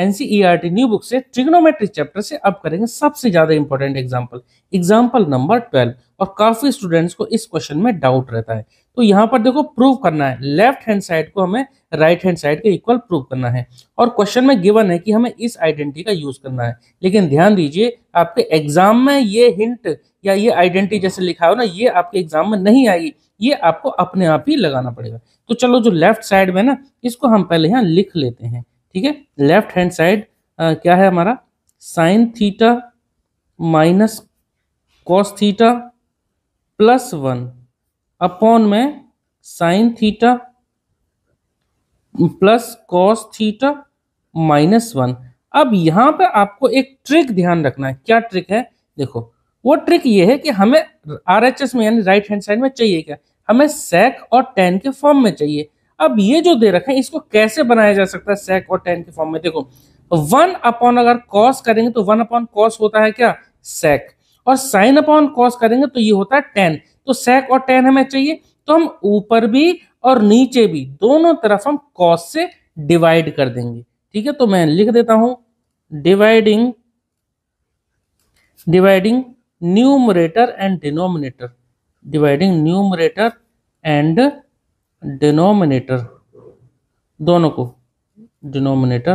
NCERT new book से trigonometry chapter से अब करेंगे सबसे ज्यादा important example example number twelve और काफी स्टूडेंट्स को इस क्वेश्चन में डाउट रहता है तो यहाँ पर देखो प्रूव करना है लेफ्ट हैंड साइड को हमें राइट हैंड साइड के इक्वल प्रूव करना है और क्वेश्चन में गिवन है कि हमें इस आइडेंटिटी का यूज करना है लेकिन ध्यान दीजिए आपके एग्जाम में ये हिंट या ये आइडेंटिटी जैसे लिखा हो ना ये आपके एग्जाम में नहीं आएगी ये आपको अपने आप ही लगाना पड़ेगा तो चलो जो लेफ्ट साइड में ना इसको हम पहले यहाँ लिख लेते हैं ठीक है लेफ्ट हैंड साइड क्या है हमारा sine theta minus cos theta plus one upon में sine theta plus cos theta minus one अब यहां पे आपको एक ट्रिक ध्यान रखना है क्या ट्रिक है देखो वो ट्रिक ये है कि हमें आर एच एस में यानी राइट हैंड साइड में चाहिए क्या हमें सेक और टेन के फॉर्म में चाहिए अब ये जो दे रखा है इसको कैसे बनाया जा सकता है सेक और टेन के फॉर्म में देखो वन अपॉन अगर कॉस करेंगे तो वन अपॉन कॉस होता है क्या सेक और साइन अपॉन कॉस करेंगे तो ये होता है टेन तो सेक और टेन हमें चाहिए तो हम ऊपर भी और नीचे भी दोनों तरफ हम कॉस से डिवाइड कर देंगे ठीक है तो मैं लिख देता हूं dividing dividing numerator and denominator dividing numerator and denominator दोनों को डिनोमिनेटर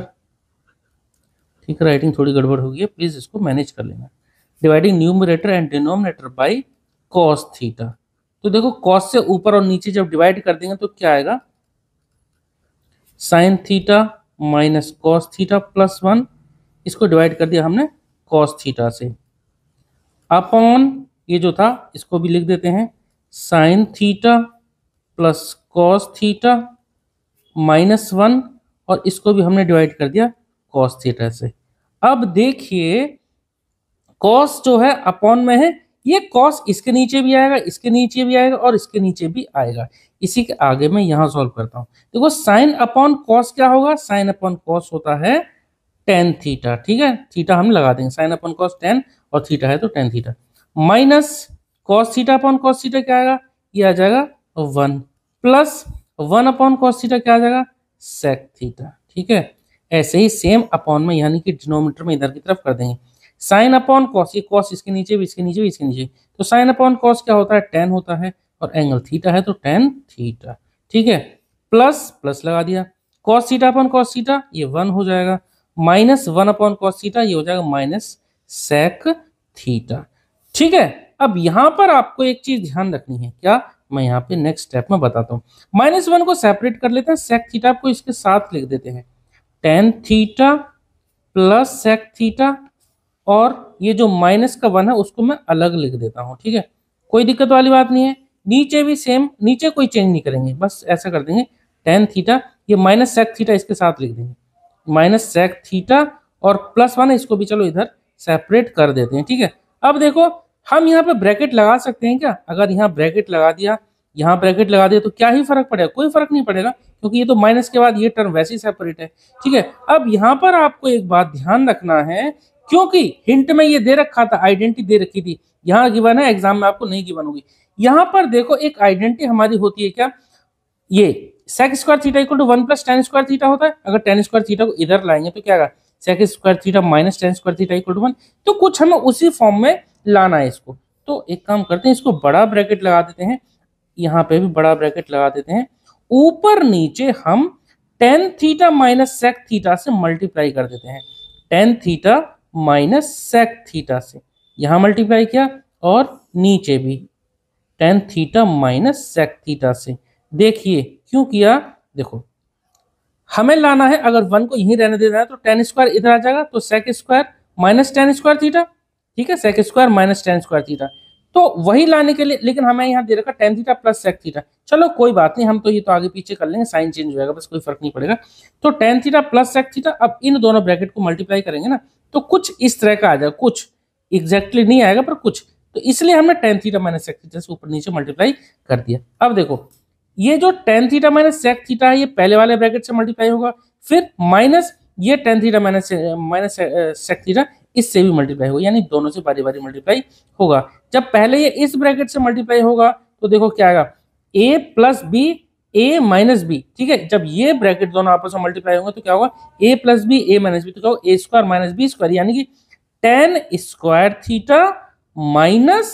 ठीक राइटिंग थोड़ी गड़बड़ होगी प्लीज़ इसको मैनेज कर लेना dividing numerator and denominator by cos theta तो देखो कॉस से ऊपर और नीचे जब डिवाइड कर देंगे तो क्या आएगा sine theta minus cos theta plus one इसको डिवाइड कर दिया हमने कॉस थीटा से अपॉन ये जो था इसको भी लिख देते हैं sine theta plus cos theta minus one और इसको भी हमने डिवाइड कर दिया कॉस थीटा से अब देखिए कॉस जो है अपॉन में है ये कॉस इसके नीचे भी आएगा इसके नीचे भी आएगा और इसके नीचे भी आएगा इसी के आगे मैं यहां सॉल्व करता हूं देखो साइन अपॉन कॉस क्या होगा साइन अपॉन कॉस होता है टेन थीटा ठीक है थीटा हम लगा देंगे साइन अपॉन कॉस टेन और थीटा है तो tan theta minus cos theta upon cos theta क्या आएगा ये आ जाएगा one plus one upon cos theta क्या आ जाएगा सेक थीटा ठीक है ऐसे ही सेम अपॉन में यानी कि डिनोमीटर में इधर की तरफ कर देंगे साइन अपॉन कॉस ये कॉस इसके नीचे भी इसके नीचे भी इसके नीचे तो साइन अपॉन कॉस क्या होता है टेन होता है और एंगल थीटा है तो टेन थीटा ठीक है प्लस प्लस लगा दिया cos theta upon cos theta ये वन हो जाएगा minus one upon cos theta ये हो जाएगा माइनस सेक थीटा ठीक है अब यहां पर आपको एक चीज ध्यान रखनी है क्या मैं यहाँ पे नेक्स्ट स्टेप में बताता हूँ माइनस वन को सेपरेट कर लेते हैं सेक थीटा को इसके साथ लिख देते हैं tan theta plus sec theta और ये जो माइनस का वन है उसको मैं अलग लिख देता हूँ ठीक है कोई दिक्कत वाली बात नहीं है नीचे भी सेम नीचे कोई चेंज नहीं करेंगे बस ऐसा कर देंगे टेन थीटा ये माइनस सेक थीटा इसके साथ लिख देंगे माइनस सेक थीटा और प्लस वन इसको भी चलो इधर सेपरेट कर देते हैं ठीक है अब देखो हम यहाँ पे ब्रैकेट लगा सकते हैं क्या अगर यहाँ ब्रैकेट लगा दिया यहाँ ब्रैकेट लगा दिया तो क्या ही फर्क पड़ेगा कोई फर्क नहीं पड़ेगा क्योंकि ये तो माइनस के बाद ये टर्म वैसे ही सेपरेट है ठीक है अब यहाँ पर आपको एक बात ध्यान रखना है क्योंकि हिंट में ये दे रखा था आइडेंटिटी दे रखी थी यहाँ गिवन है एग्जाम में आपको नहीं गिवन होगी यहाँ पर देखो एक आइडेंटिटी हमारी होती है क्या ये sec square theta equal to one plus tan square theta होता है अगर टेन स्क्वायर थीटा को इधर लाएंगे तो क्या होगा sec square theta minus tan square theta equal to one तो कुछ हमें उसी फॉर्म में लाना है इसको तो एक काम करते हैं इसको बड़ा ब्रैकेट लगा देते हैं यहाँ पे भी बड़ा ब्रैकेट लगा देते हैं ऊपर नीचे हम tan theta minus sec theta से मल्टीप्लाई कर देते हैं tan theta minus sec theta से यहाँ मल्टीप्लाई किया और नीचे भी tan theta minus sec theta से देखिए क्यों किया देखो हमें लाना है अगर वन को यहीं रहने देना है तो टेन स्क्वायर इधर आ जाएगा तो sec square minus tan square theta ठीक है sec square minus tan square theta तो वही लाने के लिए लेकिन हमें यहाँ दे रखा tan theta plus sec theta चलो कोई बात नहीं हम तो ये तो आगे पीछे कर लेंगे साइन चेंज हो जाएगा बस कोई फर्क नहीं पड़ेगा तो tan theta plus sec theta अब इन दोनों ब्रैकेट को मल्टीप्लाई करेंगे ना तो कुछ इस तरह का आ जाएगा कुछ एग्जैक्टली नहीं आएगा पर कुछ तो इसलिए हमने tan theta minus sec theta से ऊपर नीचे मल्टीप्लाई कर दिया अब देखो ये जो tan theta minus sec theta है ये पहले वाले ब्रैकेट से मल्टीप्लाई होगा फिर माइनस ये tan theta minus minus sec theta इससे भी मल्टीप्लाई होगा यानी दोनों से बारी बारी मल्टीप्लाई होगा जब पहले ये इस ब्रैकेट से मल्टीप्लाई होगा तो देखो क्या आएगा A plus B A minus B ठीक है जब ये ब्रैकेट दोनों आपस में मल्टीप्लाई होंगे तो क्या होगा A plus B A minus B तो क्या होगा A square minus B square यानी कि tan square theta minus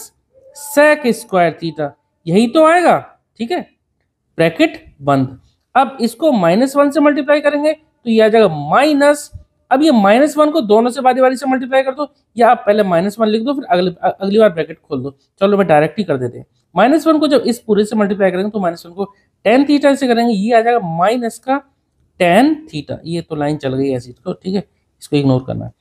sec square theta यही तो आएगा ठीक है ब्रैकेट बंद अब इसको माइनस वन से मल्टीप्लाई करेंगे तो यह आ जाएगा माइनस अब ये माइनस वन को दोनों से बारी बारी से मल्टीप्लाई कर दो या आप पहले माइनस वन लिख दो फिर अगले अगली बार ब्रैकेट खोल दो चलो मैं डायरेक्ट ही कर देते हैं माइनस वन को जब इस पूरे से मल्टीप्लाई करेंगे तो माइनस वन को टेन थीटा से करेंगे ये आ जाएगा माइनस का टेन थीटा ये तो लाइन चल गई ऐसी तो ठीक है इसको इग्नोर करना है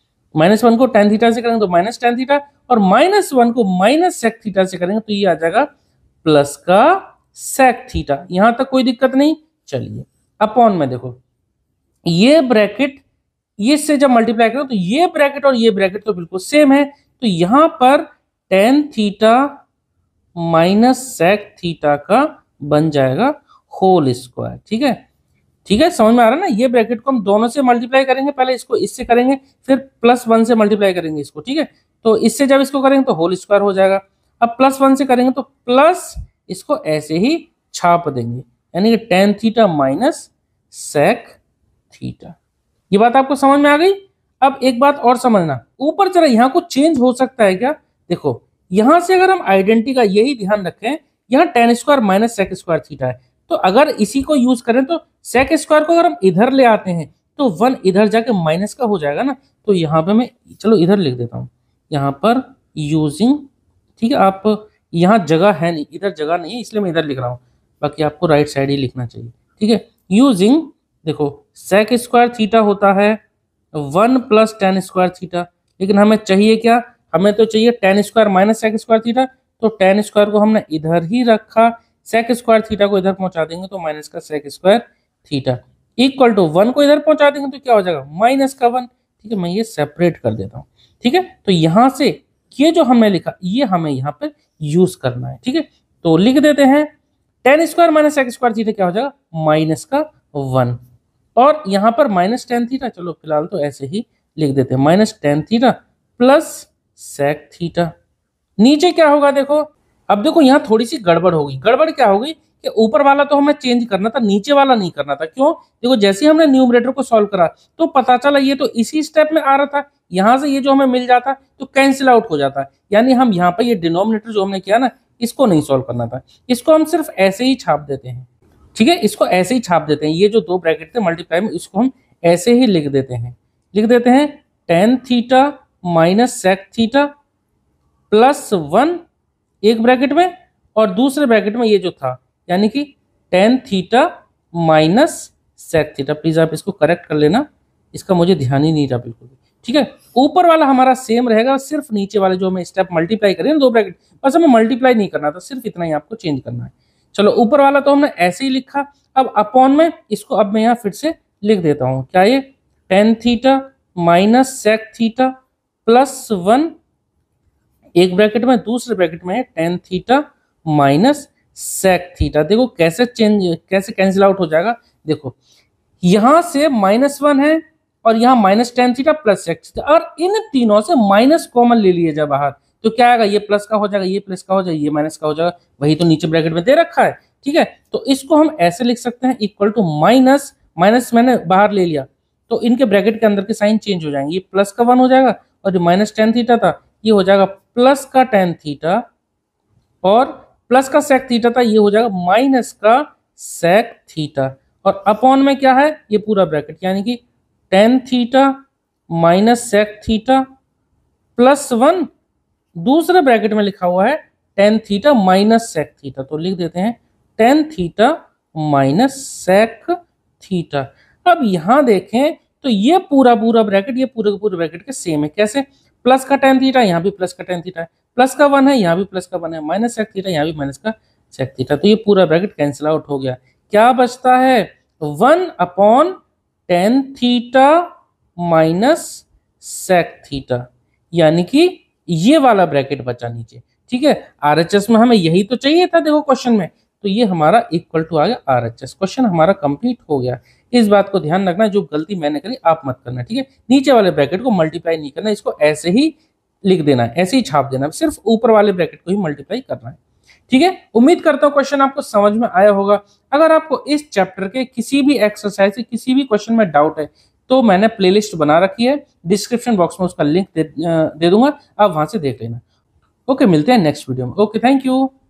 माइनस वन को टेन थीटा से करेंगे तो माइनस टेन थीटा और माइनस वन को माइनस सेक थीटा से करेंगे तो ये आ जाएगा प्लस का सेक थीटा यहां तक कोई दिक्कत नहीं चलिए अपॉन में देखो ये ब्रैकेट ये से जब मल्टीप्लाई करें तो ये ब्रैकेट और ये ब्रैकेट तो बिल्कुल सेम है तो यहां पर tan theta minus sec theta का बन जाएगा होल स्क्वायर ठीक है ठीक है समझ में आ रहा है ना ये ब्रैकेट को हम दोनों से मल्टीप्लाई करेंगे पहले इसको इससे करेंगे फिर प्लस वन से मल्टीप्लाई करेंगे इसको ठीक है तो इससे जब इसको करेंगे तो होल स्क्वायर हो जाएगा अब प्लस वन से करेंगे तो प्लस इसको ऐसे ही छाप देंगे यानी कि tan theta minus sec theta ये बात आपको समझ में आ गई अब एक बात और समझना ऊपर चला यहाँ को चेंज हो सकता है क्या देखो यहां से अगर हम आइडेंटिटी का यही ध्यान रखें यहाँ tan square minus sec square theta है तो अगर इसी को यूज करें तो सेक स्क्वायर को अगर हम इधर ले आते हैं तो वन इधर जाके माइनस का हो जाएगा ना तो यहाँ पे मैं चलो इधर लिख देता हूँ यहाँ पर यूजिंग ठीक है आप यहाँ जगह है नहीं इधर जगह नहीं है इसलिए मैं इधर लिख रहा हूँ बाकी आपको राइट साइड ही लिखना चाहिए ठीक है यूजिंग देखो सेक स्क्वायर थीटा होता है one plus tan square theta लेकिन हमें चाहिए क्या हमें तो चाहिए tan square minus sec square theta तो टेन स्क्वायर को हमने इधर ही रखा सेक स्क्वायर थीटा को इधर पहुंचा देंगे तो माइनस का sec square theta equal to one को इधर पहुंचा देंगे तो क्या हो जाएगा माइनस का वन ठीक है मैं ये सेपरेट कर देता हूँ ठीक है तो यहाँ से ये जो हमने लिखा ये हमें यहाँ पर यूज करना है ठीक है तो लिख देते हैं tan square minus x square theta क्या हो जाएगा माइनस का वन और यहाँ पर माइनस टेन थीटा चलो फिलहाल तो ऐसे ही लिख देते हैं minus tan theta plus sec theta नीचे क्या होगा देखो अब देखो यहाँ थोड़ी सी गड़बड़ होगी गड़बड़ क्या होगी कि ऊपर वाला तो हमें चेंज करना था नीचे वाला नहीं करना था क्यों देखो जैसे हमने न्यूमरेटर को सॉल्व करा तो पता चला ये तो इसी स्टेप में आ रहा था यहाँ से ये जो हमें मिल जाता तो कैंसिल आउट हो जाता यानी हम यहाँ पर ये डिनोमिनेटर जो हमने किया ना इसको नहीं सॉल्व करना था इसको हम सिर्फ ऐसे ही छाप देते हैं ठीक है इसको ऐसे ही छाप देते हैं ये जो दो ब्रैकेट थे मल्टीप्लाई में इसको हम ऐसे ही लिख देते हैं लिख देते हैं tan theta minus sec theta plus one एक ब्रैकेट में और दूसरे ब्रैकेट में ये जो था यानी कि tan theta minus sec theta please आप इसको करेक्ट कर लेना इसका मुझे ध्यान ही नहीं रहा बिल्कुल ठीक है ऊपर वाला हमारा सेम रहेगा सिर्फ नीचे वाले जो हमें स्टेप मल्टीप्लाई करें दो ब्रैकेट बस हमें मल्टीप्लाई नहीं करना था सिर्फ इतना ही आपको चेंज करना है चलो ऊपर वाला तो हमने ऐसे ही लिखा अब अपॉन में इसको अब मैं यहाँ फिर से लिख देता हूँ क्या ये tan theta minus sec theta plus one एक ब्रैकेट में दूसरे ब्रैकेट में tan theta minus sec theta देखो कैसे चेंज कैसे कैंसिल आउट हो जाएगा देखो यहां से माइनस वन है और यहाँ minus tan theta plus sec theta और इन तीनों से माइनस कॉमन ले लिए जाए बाहर तो क्या आएगा ये प्लस का हो जाएगा ये प्लस का हो जाएगा ये माइनस का हो जाएगा वही तो नीचे ब्रैकेट में दे रखा है ठीक है तो इसको हम ऐसे लिख सकते हैं इक्वल टू माइनस माइनस मैंने बाहर ले लिया तो इनके ब्रैकेट के अंदर के साइन चेंज हो जाएंगे ये प्लस का वन हो जाएगा और जो माइनस टेन थीटा था ये हो जाएगा प्लस का टेन थीटा और प्लस का सेक थीटा था ये हो जाएगा माइनस का सेक थीटा और अपॉन में क्या है ये पूरा ब्रैकेट यानी कि tan theta minus sec theta plus one दूसरे ब्रैकेट में लिखा हुआ है tan theta minus sec theta तो लिख देते हैं tan theta minus sec theta अब यहां देखें तो ये पूरा पूरा ब्रैकेट ये पूरे पूरे ब्रैकेट के सेम है कैसे प्लस का टेन थीटा यहाँ भी प्लस का टेन थीटा है प्लस का वन है यहाँ भी प्लस का वन है माइनस सेक थीटा यहाँ भी माइनस का सेक थीटा तो ये पूरा ब्रैकेट कैंसिल आउट हो गया क्या बचता है one upon tan theta minus sec theta यानी कि ये वाला ब्रैकेट बचा नीचे ठीक है आरएचएस में हमें यही तो चाहिए था देखो क्वेश्चन में तो ये हमारा इक्वल टू आ गया आरएचएस क्वेश्चन हमारा कंप्लीट हो गया इस बात को ध्यान रखना जो गलती मैंने करी आप मत करना ठीक है नीचे वाले ब्रैकेट को मल्टीप्लाई नहीं करना इसको ऐसे ही लिख देना है ऐसे ही छाप देना है सिर्फ ऊपर वाले ब्रैकेट को ही मल्टीप्लाई करना है ठीक है उम्मीद करता हूं क्वेश्चन आपको समझ में आया होगा अगर आपको इस चैप्टर के किसी भी एक्सरसाइज से किसी भी क्वेश्चन में डाउट है तो मैंने प्लेलिस्ट बना रखी है डिस्क्रिप्शन बॉक्स में उसका लिंक दे, दे दूंगा आप वहां से देख लेना ओके मिलते हैं नेक्स्ट वीडियो में ओके थैंक यू